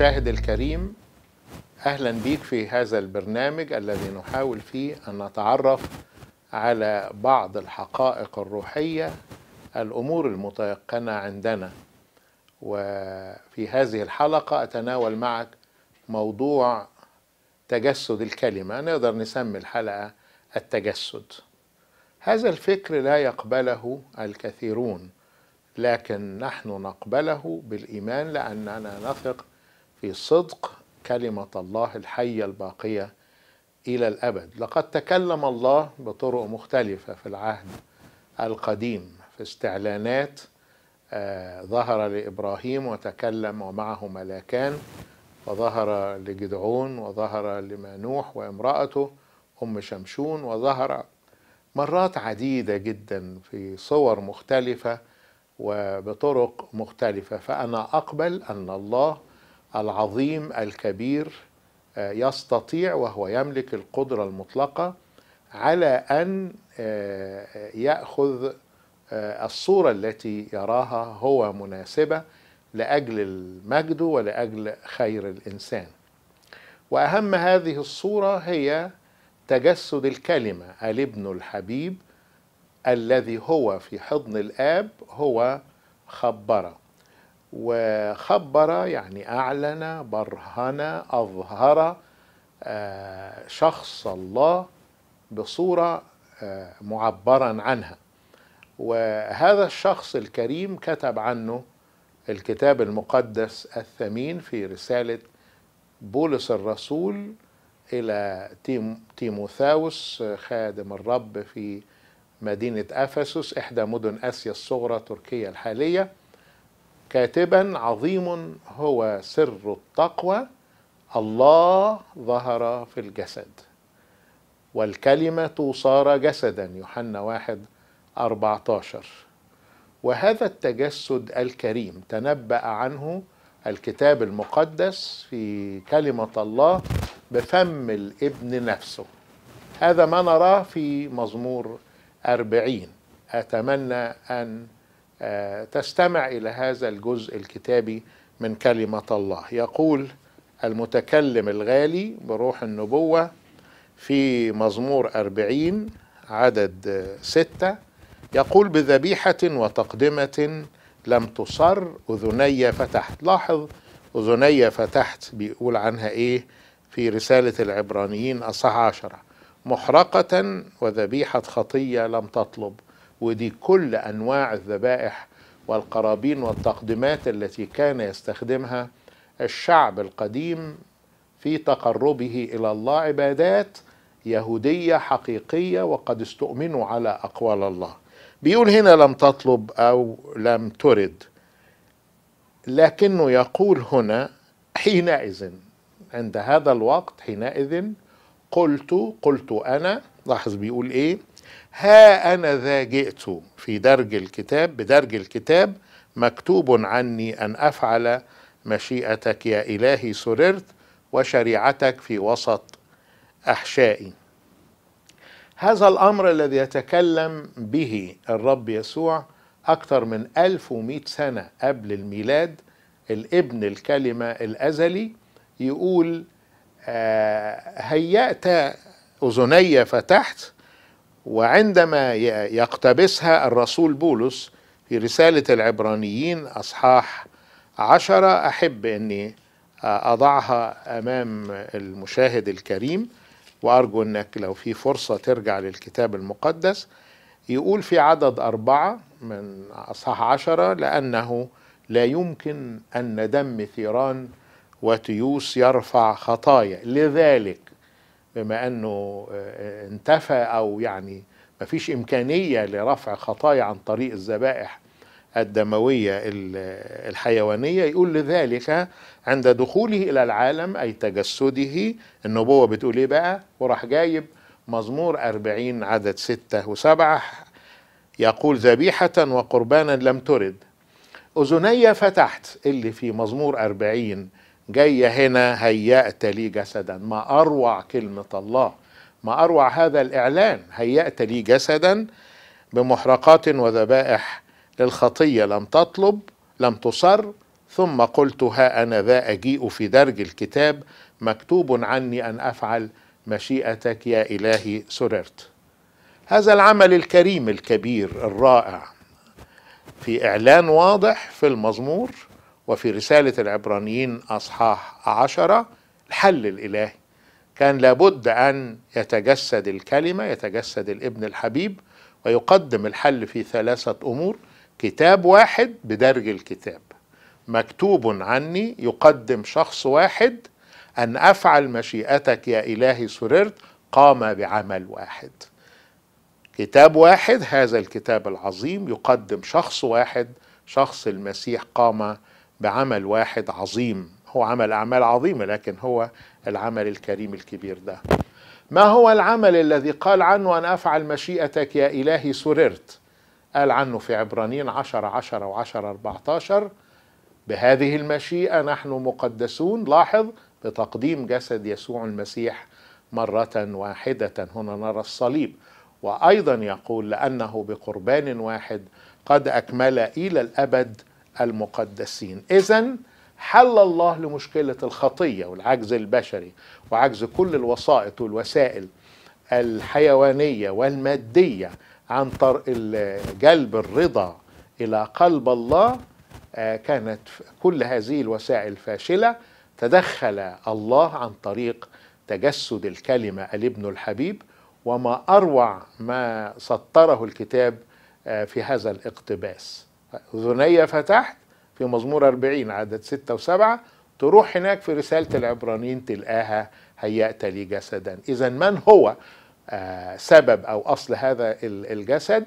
المشاهد الكريم اهلا بيك في هذا البرنامج الذي نحاول فيه ان نتعرف على بعض الحقائق الروحيه الامور المتيقنه عندنا وفي هذه الحلقه اتناول معك موضوع تجسد الكلمه نقدر نسمي الحلقه التجسد هذا الفكر لا يقبله الكثيرون لكن نحن نقبله بالايمان لاننا نثق في صدق كلمة الله الحية الباقية إلى الأبد لقد تكلم الله بطرق مختلفة في العهد القديم في استعلانات آه ظهر لإبراهيم وتكلم ومعه ملاكان وظهر لجدعون وظهر لمانوح وامرأته أم شمشون وظهر مرات عديدة جدا في صور مختلفة وبطرق مختلفة فأنا أقبل أن الله العظيم الكبير آه، يستطيع وهو يملك القدره المطلقه على ان آه، آه، ياخذ الصوره التي يراها هو مناسبه لاجل المجد ولاجل خير الانسان واهم هذه الصوره هي تجسد الكلمه الابن الحبيب الذي هو في حضن الاب هو خبره وخبر يعني أعلن برهن أظهر آه، شخص الله بصورة آه، معبرا عنها وهذا الشخص الكريم كتب عنه الكتاب المقدس الثمين في رسالة بولس الرسول إلى تيموثاوس خادم الرب في مدينة أفسس إحدى مدن آسيا الصغرى تركيا الحالية كاتبا عظيم هو سر التقوى الله ظهر في الجسد والكلمة صار جسدا يوحنا واحد أربعتاشر وهذا التجسد الكريم تنبأ عنه الكتاب المقدس في كلمة الله بفم الابن نفسه هذا ما نراه في مزمور أربعين أتمنى أن آه، تستمع إلى هذا الجزء الكتابي من كلمة الله يقول المتكلم الغالي بروح النبوة في مزمور أربعين عدد ستة يقول بذبيحة وتقدمة لم تصر أذني فتحت لاحظ أذني فتحت بيقول عنها إيه في رسالة العبرانيين أصح عشرة محرقة وذبيحة خطية لم تطلب ودي كل انواع الذبائح والقرابين والتقدمات التي كان يستخدمها الشعب القديم في تقربه الى الله عبادات يهوديه حقيقيه وقد استؤمنوا على اقوال الله. بيقول هنا لم تطلب او لم ترد لكنه يقول هنا حينئذ عند هذا الوقت حينئذ قلت قلت انا لاحظ بيقول ايه ها أنا ذا جئت في درج الكتاب بدرج الكتاب مكتوب عني أن أفعل مشيئتك يا إلهي سررت وشريعتك في وسط أحشائي هذا الأمر الذي يتكلم به الرب يسوع أكثر من 1100 سنة قبل الميلاد الابن الكلمة الأزلي يقول آه، هيأت أذني فتحت وعندما يقتبسها الرسول بولس في رسالة العبرانيين أصحاح عشرة أحب أني آه، أضعها أمام المشاهد الكريم وأرجو أنك لو في فرصة ترجع للكتاب المقدس يقول في عدد أربعة من أصحاح عشرة لأنه لا يمكن أن دم ثيران وتيوس يرفع خطايا لذلك بما انه آه، آه، انتفى او يعني ما فيش امكانيه لرفع خطايا عن طريق الذبائح الدمويه الحيوانيه يقول لذلك عند دخوله الى العالم اي تجسده النبوه بتقول ايه بقى وراح جايب مزمور أربعين عدد ستة وسبعة يقول ذبيحة وقربانا لم ترد أذني فتحت اللي في مزمور أربعين جاية هنا هيأت لي جسدا ما أروع كلمة الله ما أروع هذا الإعلان هيأت لي جسدا بمحرقات وذبائح للخطية لم تطلب لم تصر ثم قلت ها أنا ذا أجيء في درج الكتاب مكتوب عني أن أفعل مشيئتك يا إلهي سررت هذا العمل الكريم الكبير الرائع في إعلان واضح في المزمور وفي رسالة العبرانيين أصحاح عشرة الحل الإلهي كان لابد أن يتجسد الكلمة يتجسد الابن الحبيب ويقدم الحل في ثلاثة أمور كتاب واحد بدرج الكتاب مكتوب عني يقدم شخص واحد أن أفعل مشيئتك يا إلهي سررت قام بعمل واحد كتاب واحد هذا الكتاب العظيم يقدم شخص واحد شخص المسيح قام بعمل واحد عظيم هو عمل أعمال عظيمة لكن هو العمل الكريم الكبير ده ما هو العمل الذي قال عنه أن أفعل مشيئتك يا إلهي سررت قال عنه في عبرانيين عشر عشر و 10 14 بهذه المشيئة نحن مقدسون لاحظ بتقديم جسد يسوع المسيح مرة واحدة هنا نرى الصليب وأيضا يقول لأنه بقربان واحد قد أكمل إلى الأبد المقدسين إذا حل الله لمشكلة الخطية والعجز البشري وعجز كل الوسائط والوسائل الحيوانية والمادية عن جلب الرضا إلى قلب الله آه، كانت كل هذه الوسائل فاشلة تدخل الله عن طريق تجسد الكلمة الابن الحبيب وما أروع ما سطره الكتاب آه، في هذا الاقتباس أذني فتحت في مزمور 40 عدد 6 و7 تروح هناك في رسالة العبرانيين تلقاها هيأت لي جسدا إذا من هو آه، سبب أو أصل هذا الجسد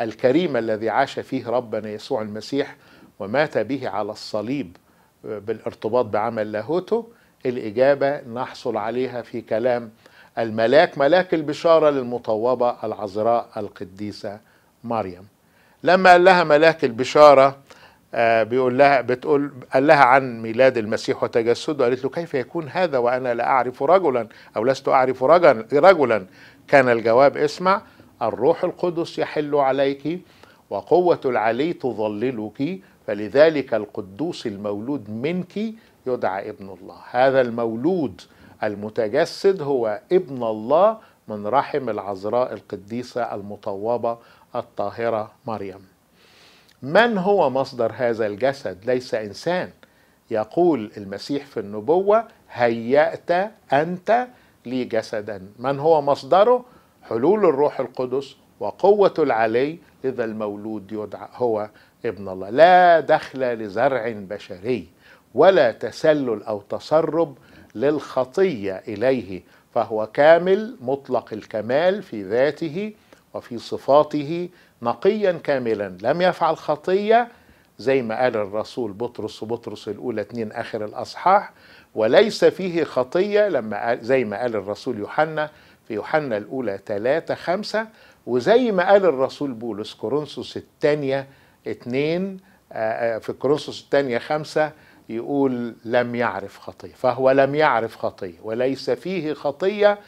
الكريم الذي عاش فيه ربنا يسوع المسيح ومات به على الصليب آه، بالارتباط بعمل لاهوته الإجابة نحصل عليها في كلام الملاك ملاك البشارة للمطوبة العذراء القديسة مريم لما قال لها ملاك البشارة آه، بيقول لها بتقول قال لها عن ميلاد المسيح وتجسده قالت له كيف يكون هذا وأنا لا أعرف رجلا أو لست أعرف رجلا رجلا كان الجواب اسمع الروح القدس يحل عليك وقوة العلي تظللك فلذلك القدوس المولود منك يدعى ابن الله هذا المولود المتجسد هو ابن الله من رحم العذراء القديسة المطوبة الطاهرة مريم من هو مصدر هذا الجسد ليس إنسان يقول المسيح في النبوة هيأت أنت لي جسدا من هو مصدره حلول الروح القدس وقوة العلي لذا المولود يدعى هو ابن الله لا دخل لزرع بشري ولا تسلل أو تسرب للخطية إليه فهو كامل مطلق الكمال في ذاته وفي صفاته نقيا كاملا لم يفعل خطية زي ما قال الرسول بطرس وبطرس الأولى اثنين آخر الأصحاح وليس فيه خطية لما قال زي ما قال الرسول يوحنا في يوحنا الأولى ثلاثة خمسة وزي ما قال الرسول بولس كورنثوس الثانية اثنين آه، آه، في كورنثوس الثانية خمسة يقول لم يعرف خطية فهو لم يعرف خطية وليس فيه خطية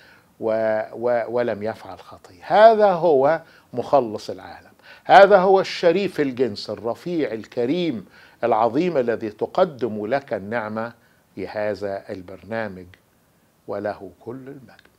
و و ولم يفعل خطيه هذا هو مخلص العالم هذا هو الشريف الجنس الرفيع الكريم العظيم الذي تقدم لك النعمة في هذا البرنامج وله كل المجد